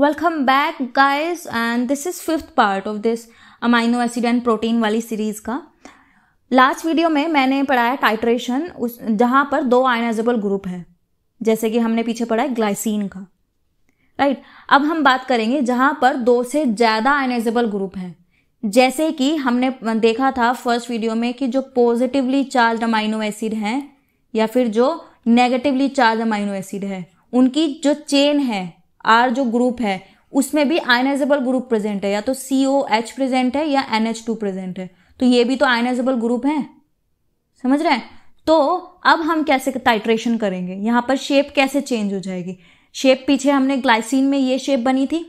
welcome back guys and this is fifth part of this amino acid and protein वाली series का last video में मैंने पढ़ाया titration उस जहाँ पर दो आयनाइजेबल ग्रुप हैं जैसे कि हमने पीछे पढ़ा है ग्लाइसिन का राइट अब हम बात करेंगे जहाँ पर दो से ज़्यादा आयनाइजेबल ग्रुप हैं जैसे कि हमने देखा था फर्स्ट वीडियो में कि जो पॉजिटिवली चार्ज अमाइनो एसिड हैं या फिर जो नेगेटिवली चार्ज अमाइनो एसिड है उनकी जो चेन है आर जो ग्रुप है उसमें भी आयनाइजेबल ग्रुप प्रेजेंट है या तो सी ओ एच प्रेजेंट है या एन एच टू प्रेजेंट है तो ये भी तो आयनाइजेबल ग्रुप है समझ रहे हैं तो अब हम कैसे टाइट्रेशन करेंगे यहां पर शेप कैसे चेंज हो जाएगी शेप पीछे हमने ग्लाइसिन में ये शेप बनी थी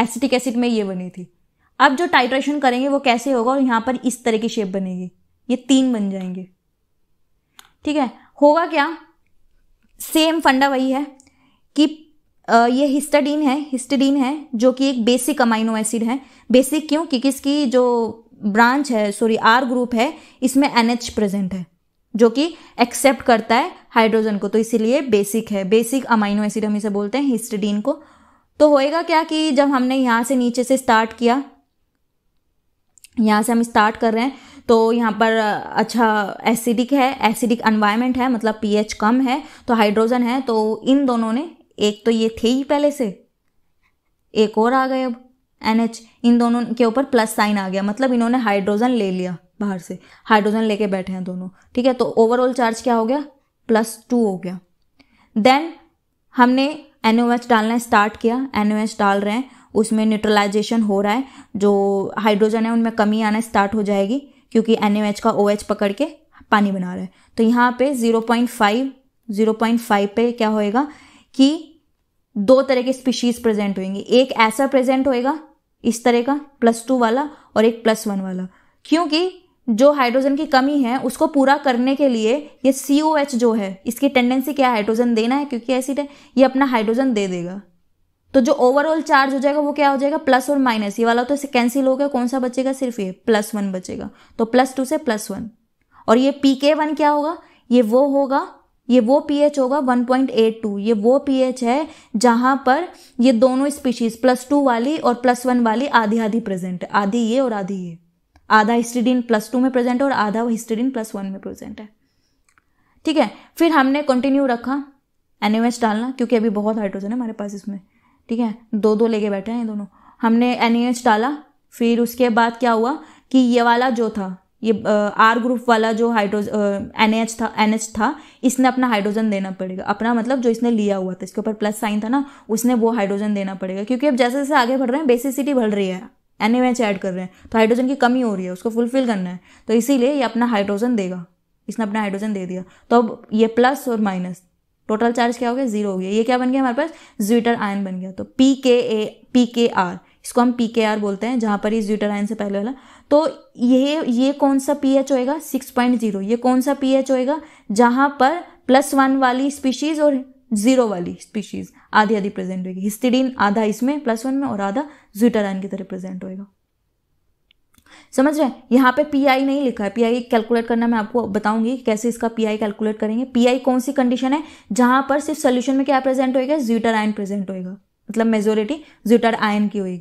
एसिटिक एसिड में ये बनी थी अब जो टाइट्रेशन करेंगे वो कैसे होगा और यहां पर इस तरह की शेप बनेगी ये तीन बन जाएंगे ठीक है होगा क्या सेम फंडा वही है कि ये हिस्टाडीन है हिस्टाडीन है जो कि एक बेसिक अमाइनो एसिड है बेसिक क्यों क्योंकि इसकी जो ब्रांच है सॉरी आर ग्रुप है इसमें एनएच प्रेजेंट है जो कि एक्सेप्ट करता है हाइड्रोजन को तो इसीलिए बेसिक है बेसिक अमाइनो एसिड हम इसे बोलते हैं हिस्टडीन को तो होएगा क्या कि जब हमने यहाँ से नीचे से स्टार्ट किया यहाँ से हम स्टार्ट कर रहे हैं तो यहाँ पर अच्छा एसिडिक है एसिडिक एनवायरनमेंट है मतलब पीएच कम है तो हाइड्रोजन है तो इन दोनों ने एक तो ये थे ही पहले से एक और आ गए अब एन इन दोनों के ऊपर प्लस साइन आ गया मतलब इन्होंने हाइड्रोजन ले लिया बाहर से हाइड्रोजन लेके बैठे हैं दोनों ठीक है तो ओवरऑल चार्ज क्या हो गया प्लस टू हो गया देन हमने एन डालना स्टार्ट किया एन डाल रहे हैं उसमें न्यूट्रलाइजेशन हो रहा है जो हाइड्रोजन है उनमें कमी आना स्टार्ट हो जाएगी क्योंकि एन एच का ओ एच पकड़ के पानी बना रहा है तो यहाँ पे zero zero point five point five पे क्या होएगा कि दो तरह के स्पीशीज प्रेजेंट होंगे एक ऐसा प्रेजेंट होएगा इस तरह का प्लस टू वाला और एक प्लस वन वाला क्योंकि जो हाइड्रोजन की कमी है उसको पूरा करने के लिए ये सी ओ एच जो है इसकी टेंडेंसी क्या हाइड्रोजन देना है क्योंकि एसिड है ये अपना हाइड्रोजन दे देगा तो जो ओवरऑल चार्ज हो जाएगा वो क्या हो जाएगा प्लस और माइनस ये वाला तो इसे कैंसिल हो गया कौन सा बचेगा सिर्फ ये प्लस वन बचेगा तो प्लस टू से प्लस वन और ये पी के वन क्या होगा ये वो होगा ये वो पीएच होगा 1.82 ये वो पीएच है जहां पर ये दोनों स्पीशीज प्लस टू वाली और प्लस वन वाली आधी आधी प्रेजेंट है आधी ये और आधी ये आधा हिस्ट्रीडीन प्लस टू में प्रेजेंट है और आधा हिस्ट्रीडीन प्लस वन में प्रेजेंट है ठीक है फिर हमने कंटिन्यू रखा एन डालना क्योंकि अभी बहुत हाइड्रोजन है हमारे पास इसमें ठीक है दो दो लेके बैठे हैं दोनों हमने एन डाला फिर उसके बाद क्या हुआ कि ये वाला जो था ये आर ग्रुप वाला जो हाइड्रोज एन एच था एन एच था इसने अपना हाइड्रोजन देना पड़ेगा अपना मतलब जो इसने लिया हुआ था इसके ऊपर प्लस साइन था ना उसने वो हाइड्रोजन देना पड़ेगा क्योंकि अब जैसे जैसे आगे बढ़ रहे हैं बेसिसिटी बढ़ रही है एन एच ऐड कर रहे हैं तो हाइड्रोजन की कमी हो रही है उसको फुलफिल करना है तो इसीलिए ये अपना हाइड्रोजन देगा इसने अपना हाइड्रोजन दे दिया तो अब ये प्लस और माइनस टोटल चार्ज क्या हो गया जीरो हो गया ये क्या बन गया हमारे पास ज्विटर आयन बन गया तो पी के ए पी के आर इसको हम पी के आर बोलते हैं जहाँ पर इस ज्यूटराइन से पहले वाला तो ये ये कौन सा पी एच होएगा सिक्स पॉइंट जीरो ये कौन सा पी एच होएगा जहाँ पर प्लस वन वाली स्पीशीज़ और जीरो वाली स्पीशीज़ आधी आधी प्रेजेंट होगी हिस्टिडीन आधा इसमें प्लस वन में और आधा ज्यूटराइन की तरह प्रेजेंट होएगा समझ रहे हैं यहाँ पे आई नहीं लिखा है आई कैलकुलेट करना मैं आपको बताऊंगी कैसे इसका आई कैलकुलेट करेंगे आई कौन सी कंडीशन है जहां पर सिर्फ सोल्यूशन में क्या प्रेजेंट होएगा ज्यूटराइन प्रेजेंट होएगा मतलब मेजोरिटी ज्यूटर आयन की होगी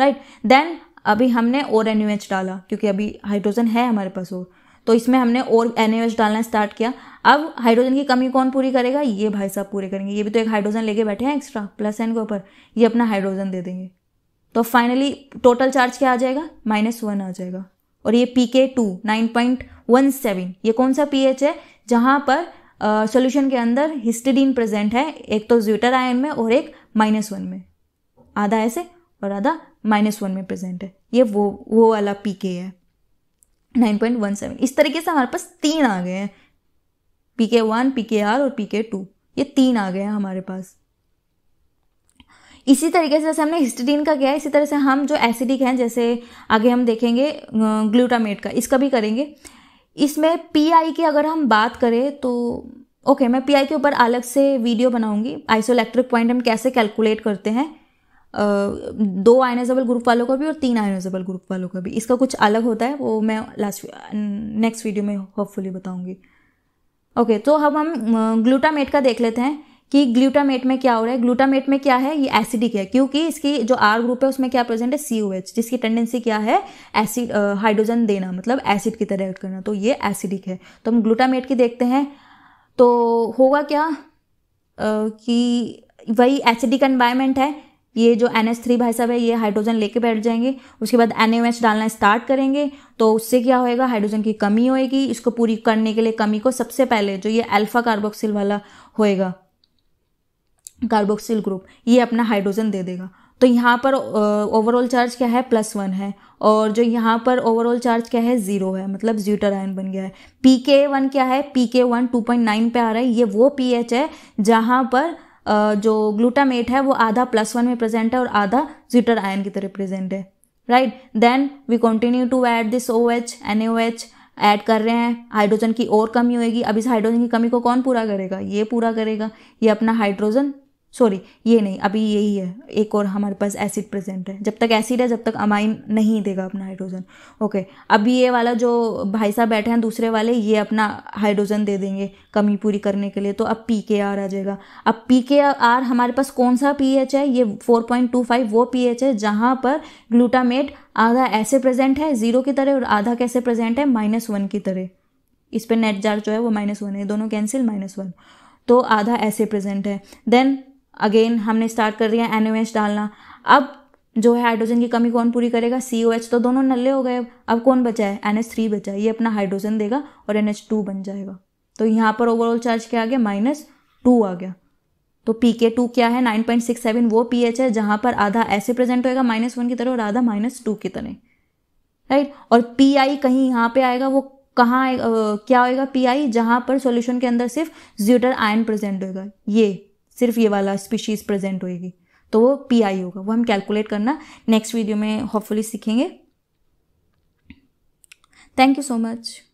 राइट देन अभी हमने और एन डाला क्योंकि अभी हाइड्रोजन है हमारे पास और तो इसमें हमने और एन डालना स्टार्ट किया अब हाइड्रोजन की कमी कौन पूरी करेगा ये भाई साहब पूरे करेंगे ये भी तो एक हाइड्रोजन लेके बैठे हैं एक्स्ट्रा प्लस एन के ऊपर ये अपना हाइड्रोजन दे देंगे तो फाइनली टोटल चार्ज क्या आ जाएगा माइनस वन आ जाएगा और ये P K two nine point one seven ये कौन सा पी एच है जहाँ पर सॉल्यूशन के अंदर हिस्टिडीन प्रेजेंट है एक तो ज्यूटर आयन में और एक माइनस वन में आधा ऐसे और आधा माइनस वन में प्रेजेंट है ये वो वो वाला पी के है नाइन पॉइंट वन सेवन इस तरीके से हमारे पास तीन आ गए हैं P K one P K R और पी के टू ये तीन आ गए हैं हमारे पास इसी तरीके से जैसे हमने हिस्टिडीन का किया इसी तरह से हम जो एसिडिक हैं जैसे आगे हम देखेंगे ग्लूटामेट का इसका भी करेंगे इसमें पीआई की अगर हम बात करें तो ओके okay, मैं पीआई के ऊपर अलग से वीडियो बनाऊंगी आइसोइलेक्ट्रिक पॉइंट हम कैसे कैलकुलेट करते हैं दो आयनाइजेबल ग्रुप वालों का भी और तीन आयनाइजेबल ग्रुप वालों का भी इसका कुछ अलग होता है वो मैं लास्ट नेक्स्ट वीडियो में होपफुली बताऊंगी ओके okay, तो अब हम ग्लूटामेट का देख लेते हैं कि ग्लूटामेट में क्या हो रहा है ग्लूटामेट में क्या है ये एसिडिक है क्योंकि इसकी जो आर ग्रुप है उसमें क्या प्रेजेंट है सी ओ एच जिसकी टेंडेंसी क्या है एसिड हाइड्रोजन देना मतलब एसिड की तरह एक्ट करना तो ये एसिडिक है तो हम ग्लूटामेट की देखते हैं तो होगा क्या आ, कि वही एसिडिक एनवायरमेंट है ये जो एन एच थ्री भाई साहब है ये हाइड्रोजन लेके बैठ जाएंगे उसके बाद एन एम एच डालना स्टार्ट करेंगे तो उससे क्या होएगा हाइड्रोजन की कमी होएगी इसको पूरी करने के लिए कमी को सबसे पहले जो ये अल्फा कार्बोक्सिल वाला होएगा कार्बोक्सिल ग्रुप ये अपना हाइड्रोजन दे देगा तो यहाँ पर ओवरऑल चार्ज क्या है प्लस वन है और जो यहाँ पर ओवरऑल चार्ज क्या है ज़ीरो है मतलब ज्यूटर आयन बन गया है पी के वन क्या है P K one two point nine पर आ रहा है ये वो पी एच है जहाँ पर uh, जो ग्लूटामेट है वो आधा प्लस वन में प्रेजेंट है और आधा ज्यूटर आयन की तरह प्रेजेंट है right then we continue to add this O H N O H add कर रहे हैं हाइड्रोजन की और कमी होएगी अब इस हाइड्रोजन की कमी को कौन पूरा करेगा ये पूरा करेगा ये अपना हाइड्रोजन सॉरी ये नहीं अभी यही है एक और हमारे पास एसिड प्रेजेंट है जब तक एसिड है जब तक अमाइन नहीं देगा अपना हाइड्रोजन ओके अब ये वाला जो भाई साहब बैठे हैं दूसरे वाले ये अपना हाइड्रोजन दे देंगे कमी पूरी करने के लिए तो अब पी के आर आ जाएगा अब पी के आर हमारे पास कौन सा पी एच है ये फोर पॉइंट टू फाइव वो पी एच है जहाँ पर ग्लूटामेट आधा ऐसे प्रेजेंट है ज़ीरो की तरह और आधा कैसे प्रेजेंट है माइनस वन की तरह इस पर नेट चार्ज जो है वो माइनस वन है दोनों कैंसिल माइनस वन तो आधा ऐसे प्रेजेंट है देन अगेन हमने स्टार्ट कर दिया एन डालना अब जो है हाइड्रोजन की कमी कौन पूरी करेगा सी ओ एच तो दोनों नल्ले हो गए अब कौन बचा है एन एच थ्री बचा है ये अपना हाइड्रोजन देगा और एन एच टू बन जाएगा तो यहाँ पर ओवरऑल चार्ज क्या आ गया माइनस टू आ गया तो पी के टू क्या है नाइन पॉइंट सिक्स सेवन वो पी एच है जहाँ पर आधा ऐसे प्रेजेंट होएगा माइनस वन की तरह और आधा माइनस टू की तरह राइट और पी आई कहीं यहाँ पे आएगा वो कहाँ क्या होएगा पी आई जहाँ पर सोल्यूशन के अंदर सिर्फ ज्यूटर आयन प्रेजेंट होगा ये सिर्फ ये वाला स्पीशीज़ प्रेजेंट होएगी तो वो पी आई होगा वो हम कैलकुलेट करना नेक्स्ट वीडियो में होपफुली सीखेंगे थैंक यू सो मच